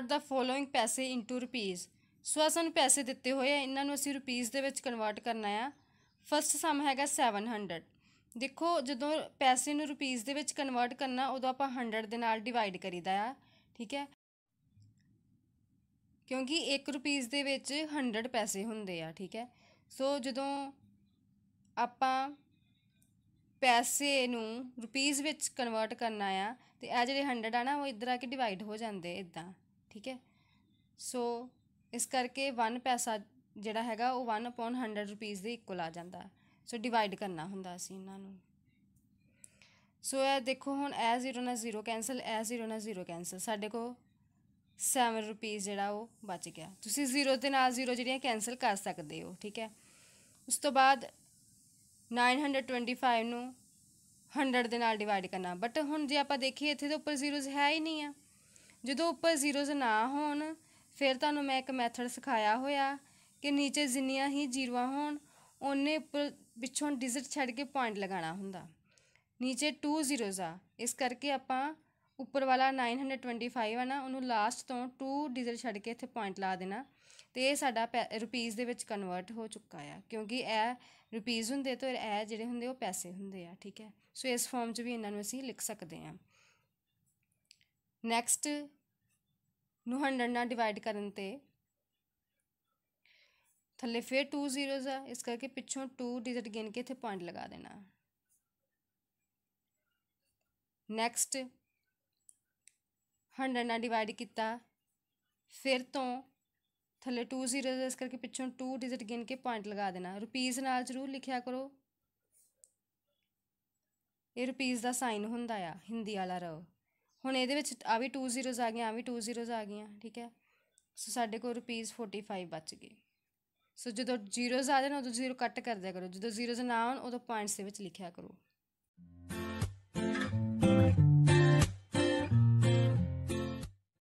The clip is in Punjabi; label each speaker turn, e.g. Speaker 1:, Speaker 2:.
Speaker 1: convert the following paise into rupees so ਸਾਨੂੰ ਪੈਸੇ ਦਿੱਤੇ ਹੋਏ ਆ ਇਹਨਾਂ ਨੂੰ ਅਸੀਂ ਰੁਪੀਸ ਦੇ ਵਿੱਚ ਕਨਵਰਟ ਕਰਨਾ ਆ ਫਸਟ ਸਮ ਹੈਗਾ 700 ਦੇਖੋ ਜਦੋਂ ਪੈਸੇ ਨੂੰ ਰੁਪੀਸ ਦੇ ਵਿੱਚ ਕਨਵਰਟ ਕਰਨਾ ਉਦੋਂ ਆਪਾਂ 100 ਦੇ ਨਾਲ ਡਿਵਾਈਡ ਕਰੀਦਾ ਆ ਠੀਕ ਹੈ ਕਿਉਂਕਿ 1 ਰੁਪੀਸ ਦੇ ਵਿੱਚ 100 ਪੈਸੇ ਹੁੰਦੇ ਆ ਠੀਕ ਹੈ ਸੋ ਜਦੋਂ ਆਪਾਂ ਪੈਸੇ ਨੂੰ ਰੁਪੀਸ ਵਿੱਚ ਕਨਵਰਟ ਕਰਨਾ ਆ ਤੇ ਇਹ ਜਿਹੜੇ 100 ਆ ਨਾ ਉਹ ਇਧਰ ਆ ਕੇ ਡਿਵਾਈਡ ਹੋ ਜਾਂਦੇ ਇਦਾਂ ਠੀਕ ਹੈ ਸੋ ਇਸ ਕਰਕੇ 1 ਪੈਸਾ ਜਿਹੜਾ ਹੈਗਾ ਉਹ 1 upon 100 ਰੁਪੀਸ ਦੇ ਇਕੁਅਲ ਆ ਜਾਂਦਾ ਸੋ ਡਿਵਾਈਡ ਕਰਨਾ ਹੁੰਦਾ ਸੀ ਇਹਨਾਂ ਨੂੰ ਸੋ ਇਹ ਦੇਖੋ ਹੁਣ ਐ 0 ਨਾਲ 0 ਕੈਨਸਲ ਐ 0 ਨਾਲ 0 ਕੈਨਸਲ ਸਾਡੇ ਕੋਲ 7 ਰੁਪੀਸ ਜਿਹੜਾ ਉਹ ਬਚ ਗਿਆ ਤੁਸੀਂ 0 ਦੇ ਨਾਲ 0 ਜਿਹੜੀਆਂ ਕੈਨਸਲ ਕਰ ਸਕਦੇ ਹੋ ਠੀਕ ਹੈ ਉਸ ਤੋਂ ਬਾਅਦ 925 ਨੂੰ 100 ਦੇ ਨਾਲ ਡਿਵਾਈਡ ਕਰਨਾ ਬਟ ਹੁਣ ਜੇ ਆਪਾਂ ਦੇਖੀਏ ਇੱਥੇ ਦੇ ਉੱਪਰ ਜ਼ੀਰੋਜ਼ ਹੈ ਹੀ ਨਹੀਂ ਆ ਜਦੋਂ ਉੱਪਰ ਜ਼ੀਰੋਜ਼ ਨਾ ਹੋਣ ਫਿਰ ਤੁਹਾਨੂੰ ਮੈਂ ਇੱਕ ਮੈਥਡ ਸਿਖਾਇਆ ਹੋਇਆ ਕਿ ਨੀਚੇ ਜਿੰਨੀਆਂ ਹੀ ਜ਼ੀਰੋਆਂ ਹੋਣ ਉਹਨੇ ਉੱਪਰ ਪਿੱਛੋਂ ਡਿਜਿਟ ਛੱਡ ਕੇ ਪੁਆਇੰਟ ਲਗਾਉਣਾ ਹੁੰਦਾ ਨੀਚੇ 2 ਜ਼ੀਰੋਜ਼ ਆ ਇਸ ਕਰਕੇ ਆਪਾਂ ਉੱਪਰ ਵਾਲਾ 925 ਆ ਨਾ ਉਹਨੂੰ ਲਾਸਟ ਤੋਂ 2 ਡਿਜਿਟ ਛੱਡ ਕੇ ਇੱਥੇ ਪੁਆਇੰਟ ਲਾ ਦੇਣਾ ਤੇ ਇਹ ਸਾਡਾ ਰੁਪੀਸ ਦੇ ਵਿੱਚ ਕਨਵਰਟ ਹੋ ਚੁੱਕਾ ਆ ਕਿਉਂਕਿ ਇਹ ਰੁਪੀਸ ਹੁੰਦੇ ਤੋਂ ਇਹ ਜਿਹੜੇ ਹੁੰਦੇ ਉਹ ਪੈਸੇ ਹੁੰਦੇ ਆ ਠੀਕ ਹੈ ਸੋ ਇਸ ਫਾਰਮ 'ਚ ਵੀ ਇਹਨਾਂ ਨੂੰ ਅਸੀਂ ਲਿਖ ਸਕਦੇ ਆ ਨੈਕਸਟ ਨੂੰ 100 ਨਾਲ ਡਿਵਾਈਡ ਕਰਨ ਤੇ ਥੱਲੇ ਫੇਰ 2 ਜ਼ੀਰੋਜ਼ ਆ ਇਸ ਕਰਕੇ ਪਿੱਛੋਂ 2 ਡਿਜਿਟ ਗਿਣ ਕੇ ਇੱਥੇ ਪੁਆਇੰਟ ਲਗਾ ਦੇਣਾ ਨੈਕਸਟ 100 ਨਾਲ ਡਿਵਾਈਡ ਕੀਤਾ ਫਿਰ ਤੋਂ ਥੱਲੇ 2 ਜ਼ੀਰੋਜ਼ ਇਸ ਕਰਕੇ ਪਿੱਛੋਂ 2 ਡਿਜਿਟ ਗਿਣ ਕੇ ਪੁਆਇੰਟ ਲਗਾ ਦੇਣਾ ਰੁਪੀਸ ਨਾਲ ਜ਼ਰੂਰ ਲਿਖਿਆ ਕਰੋ ਇਹ ਰੁਪੀਸ ਦਾ ਸਾਈਨ ਹੁੰਦਾ ਆ ਹਿੰਦੀ ਵਾਲਾ ਰੋ ਹੁਣ ਇਹਦੇ ਵਿੱਚ ਆ ਵੀ 2 ਜ਼ੀਰੋਜ਼ ਆ ਗਈਆਂ ਆ ਵੀ 2 ਜ਼ੀਰੋਜ਼ ਆ ਗਈਆਂ ਠੀਕ ਹੈ ਸੋ ਸਾਡੇ ਕੋਲ ਰੁਪੀਸ 45 ਬਚ ਗਏ ਸੋ ਜਦੋਂ ਜ਼ੀਰੋਜ਼ ਆ ਜਾਣ ਉਦੋਂ ਜ਼ੀਰੋ ਕੱਟ ਕਰ ਦਿਆ ਕਰੋ ਜਦੋਂ ਜ਼ੀਰੋਜ਼ ਨਾ ਆਉਣ ਉਦੋਂ ਪੁਆਇੰਟਸ ਦੇ ਵਿੱਚ ਲਿਖਿਆ ਕਰੋ